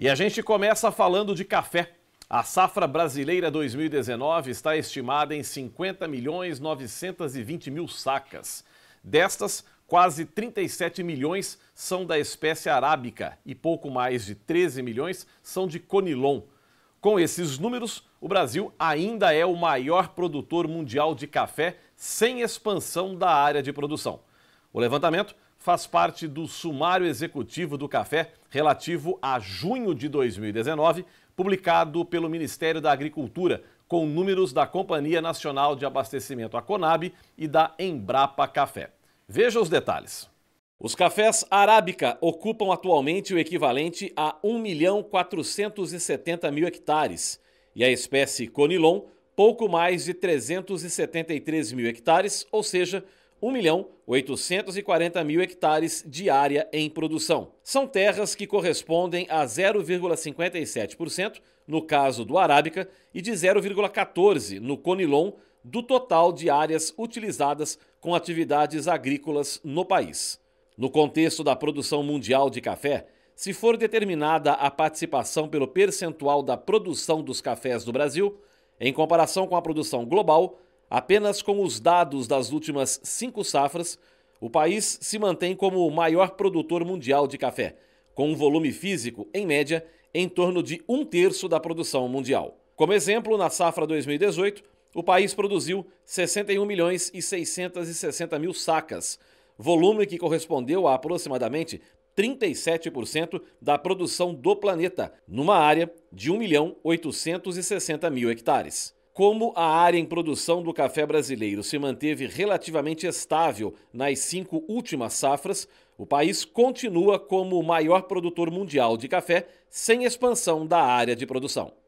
E a gente começa falando de café. A safra brasileira 2019 está estimada em 50 milhões 920 mil sacas. Destas, quase 37 milhões são da espécie arábica e pouco mais de 13 milhões são de conilon. Com esses números, o Brasil ainda é o maior produtor mundial de café sem expansão da área de produção. O levantamento faz parte do sumário executivo do café relativo a junho de 2019, publicado pelo Ministério da Agricultura, com números da Companhia Nacional de Abastecimento, a Conab, e da Embrapa Café. Veja os detalhes. Os cafés Arábica ocupam atualmente o equivalente a 1 milhão 470 mil hectares e a espécie Conilon, pouco mais de 373 mil hectares, ou seja, 1 milhão 840 mil hectares de área em produção. São terras que correspondem a 0,57% no caso do Arábica e de 0,14% no Conilon do total de áreas utilizadas com atividades agrícolas no país. No contexto da produção mundial de café, se for determinada a participação pelo percentual da produção dos cafés do Brasil, em comparação com a produção global, Apenas com os dados das últimas cinco safras, o país se mantém como o maior produtor mundial de café, com um volume físico, em média, em torno de um terço da produção mundial. Como exemplo, na safra 2018, o país produziu 61 milhões e 660 mil sacas, volume que correspondeu a aproximadamente 37% da produção do planeta, numa área de 1 milhão 860 mil hectares. Como a área em produção do café brasileiro se manteve relativamente estável nas cinco últimas safras, o país continua como o maior produtor mundial de café sem expansão da área de produção.